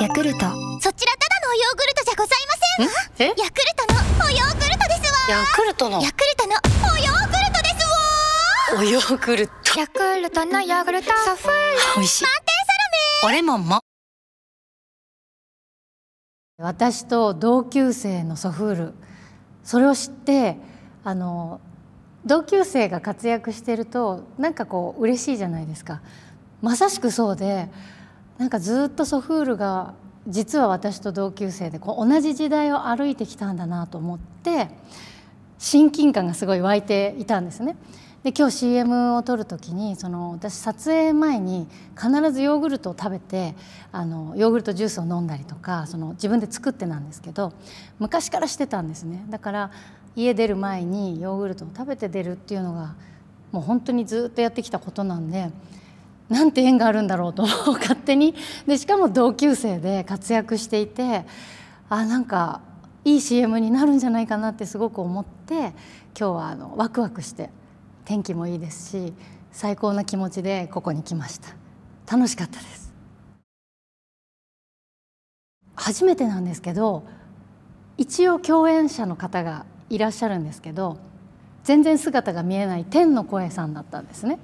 ヤクルトそちらただのヨーグルトじゃございませんわヤクルトのおヨーグルトですわヤクルトのヤクルトのおヨーグルトですわおヨーグルトヤクルトのヨーグルトソフー美味しい満点サラメ俺もも私と同級生のソフールそれを知ってあの同級生が活躍してるとなんかこう嬉しいじゃないですかまさしくそうでなんかずっとソフールが実は私と同級生でこう同じ時代を歩いてきたんだなと思って親近感がすごい湧いていたんですね。で今日 CM を撮る時にその私撮影前に必ずヨーグルトを食べてあのヨーグルトジュースを飲んだりとかその自分で作ってなんですけど昔からしてたんですねだから家出る前にヨーグルトを食べて出るっていうのがもう本当にずっとやってきたことなんでなんて縁があるんだろうと 勝手にでしかも同級生で活躍していてあなんかいい CM になるんじゃないかなってすごく思って今日はあのワクワクして天気もいいですし最高な気持ちでここに来ました楽しかったです初めてなんですけど一応共演者の方がいらっしゃるんですけど全然姿が見えない天の声さんだったんですね。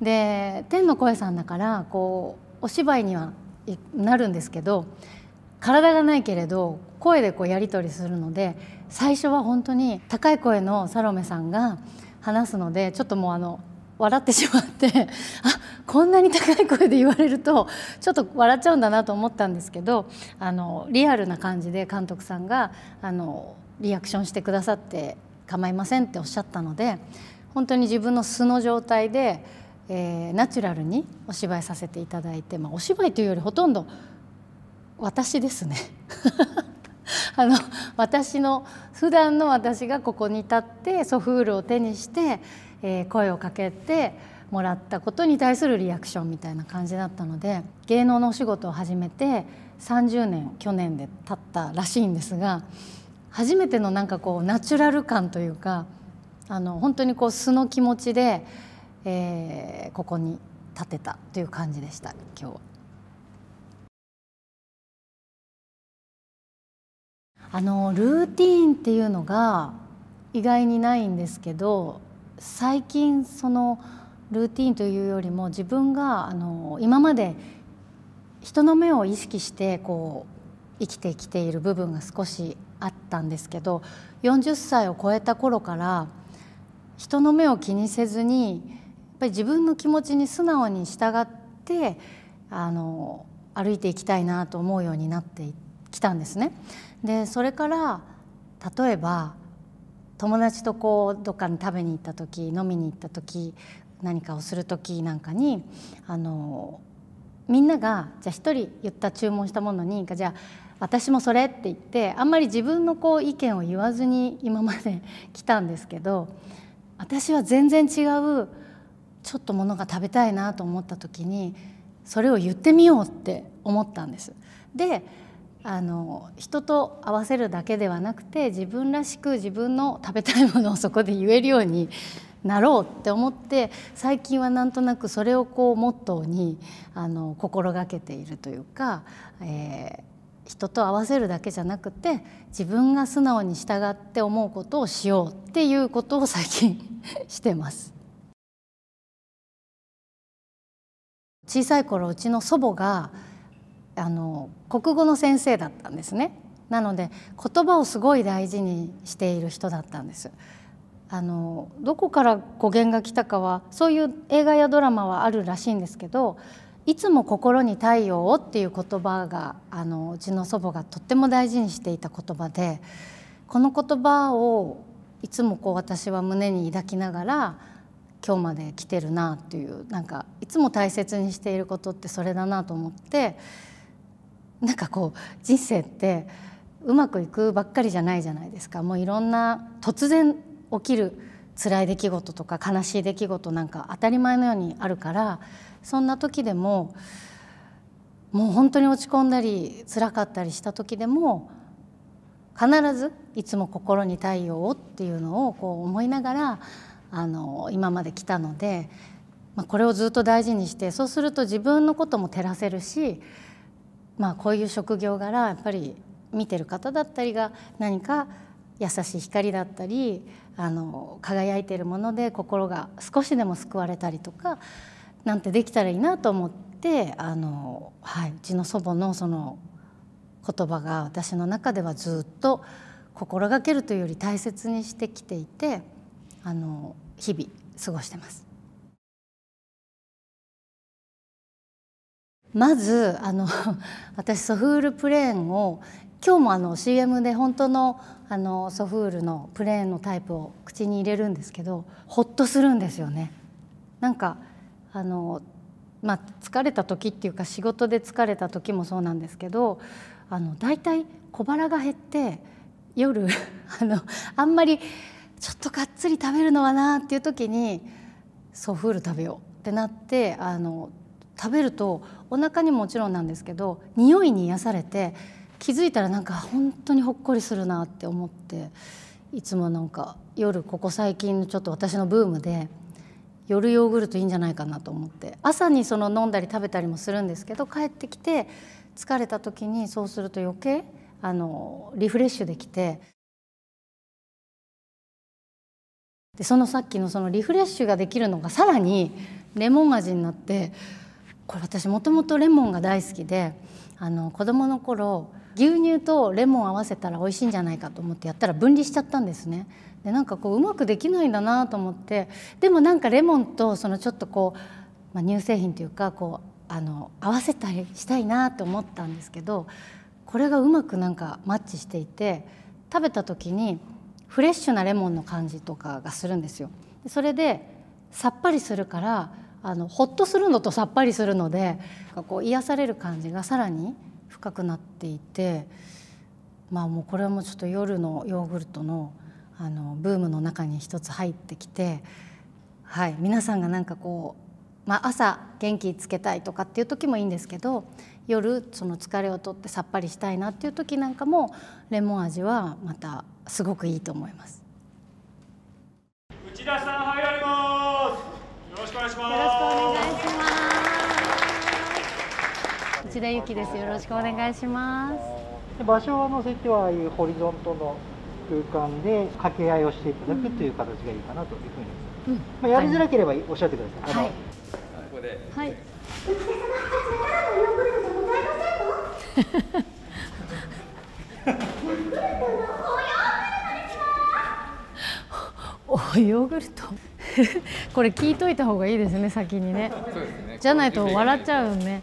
で天の声さんだからこうお芝居にはなるんですけど体がないけれど声でこうやり取りするので最初は本当に高い声のサロメさんが話すのでちょっともうあの笑ってしまって あこんなに高い声で言われるとちょっと笑っちゃうんだなと思ったんですけどあのリアルな感じで監督さんがあのリアクションしてくださって構いませんっておっしゃったので本当に自分の素の状態で、えー、ナチュラルにお芝居させていただいて、まあ、お芝居というよりほとんど私ですね あの私の普段の私がここに立ってソフールを手にして、えー、声をかけてもらったことに対するリアクションみたいな感じだったので芸能のお仕事を始めて30年去年で経ったらしいんですが初めてのなんかこうナチュラル感というかあの本当にこう素の気持ちで、えー、ここに立てたという感じでした今日は。あのルーティーンっていうのが意外にないんですけど最近そのルーティーンというよりも自分があの今まで人の目を意識してこう生きてきている部分が少しあったんですけど40歳を超えた頃から人の目を気にせずにやっぱり自分の気持ちに素直に従ってあの歩いていきたいなと思うようになってきたんですね。でそれから例えば友達とこうどっかに食べに行った時飲みに行った時何かをする時なんかにあのみんながじゃあ1人言った注文したものにじゃあ私もそれって言ってあんまり自分のこう意見を言わずに今まで 来たんですけど私は全然違うちょっとものが食べたいなと思った時にそれを言ってみようって思ったんです。であの人と合わせるだけではなくて自分らしく自分の食べたいものをそこで言えるように なろうって思って最近はなんとなくそれをこうモットーにあの心がけているというか、えー、人と合わせるだけじゃなくて自分が素直に従って思うことをしようっていうことを最近 してます。小さい頃うちの祖母があの国語の先生だったんですね。なので言葉をすごい大事にしている人だったんです。あのどこから語源が来たかはそういう映画やドラマはあるらしいんですけどいつも心に太陽をっていう言葉があのうちの祖母がとっても大事にしていた言葉でこの言葉をいつもこう私は胸に抱きながら今日まで来てるなっていうなんかいつも大切にしていることってそれだなと思ってなんかこう人生ってうまくいくばっかりじゃないじゃないですかもういろんな突然起きる辛い出来事とか悲しい出来事なんか当たり前のようにあるからそんな時でももう本当に落ち込んだり辛かったりした時でも必ずいつも心に太陽をっていうのをこう思いながらあの今まで来たので、まあ、これをずっと大事にしてそうすると自分のことも照らせるし、まあ、こういう職業柄やっぱり見てる方だったりが何か優しい光だったりあの輝いているもので心が少しでも救われたりとかなんてできたらいいなと思ってあの、はい、うちの祖母のその言葉が私の中ではずっと心がけるというより大切にしてきていてあの日々過ごしてます。まずあの 私ソフールプレーンを今日もあの CM で本当のあのソフールのプレーンのタイプを口に入れるんですけどほっとするんですよねなんかあの、まあ、疲れた時っていうか仕事で疲れた時もそうなんですけどあの大体小腹が減って夜 あのあんまりちょっとがっつり食べるのはなっていう時にソフール食べようってなってあの食べるとお腹にももちろんなんですけど匂いに癒されて気づいたらなんか本当にほっこりするなって思っていつもなんか夜ここ最近のちょっと私のブームで夜ヨーグルトいいんじゃないかなと思って朝にその飲んだり食べたりもするんですけど帰ってきて疲れた時にそうすると余計あのリフレッシュできてでそのさっきのそのリフレッシュができるのがさらにレモン味になってこれ私もともとレモンが大好きであの子供の頃牛乳とレモンを合わせたら美味しいんじゃないかと思ってやったら分離しちゃったんですね。でなんかこううまくできないんだなと思ってでもなんかレモンとそのちょっとこう、まあ、乳製品というかこうあの合わせたりしたいなと思ったんですけどこれがうまくなんかマッチしていて食べた時にフレッシュなレモンの感じとかがするんですよ。それでさっぱりするからあのほっとするのとさっぱりするのでこう癒される感じがさらに深くなっていてまあもうこれはもうちょっと夜のヨーグルトのあのブームの中に一つ入ってきて、はい、皆さんがなんかこう、まあ、朝元気つけたいとかっていう時もいいんですけど夜その疲れをとってさっぱりしたいなっていう時なんかもレモン味はまたすごくいいと思います。内田さん入られます。よろしくお願いします。内田由紀です。よろしくお願いします。場所はの設定はああいうホリゾントの空間で掛け合いをしていただくという形がいいかなというふうに、うんまあ、やりづらければおっしゃってください。はい。ここで。はい。ヨーグルト これ聞いといた方がいいですね先にね、そうですね、じゃないと笑っちゃうね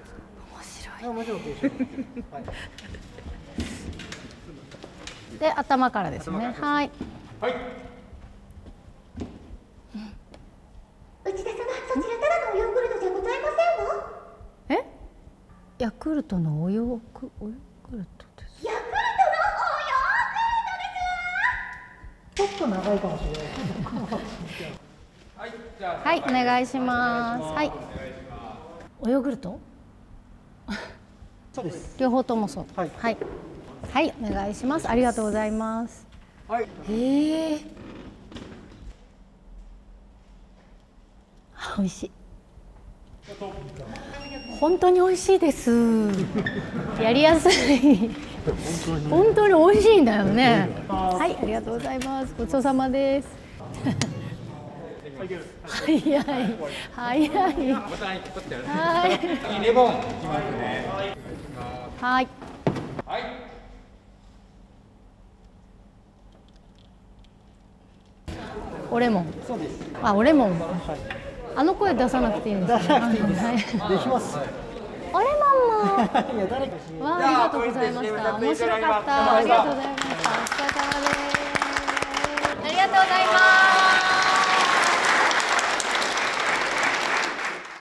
あもちろん軽症、で頭からですねはい、はい、内田様そちらただのヨーグルトじゃございませんえヤクルトのおヨーグおヨーグルトですヤクルトのおヨーグルトですちょっと長いかもしれないはい、はい、お願いします。はい。おヨーグルト。そうです。両方ともそう。はい。はい。はい、お願いします。ありがとうございます。はい。へえ。美味しい。本当に美味しいです。やりやすい。本当に美味しいんだよね。はい、ありがとうございます。ごちそうさまです。早い早いはいいはいはいおレモンそうですあおレモン、あの声出さなくていいんです、出さなくていいです、はい、できますおレモンもわありがとうございました面白かったありがとうございましたお疲れ様ですありがとうございます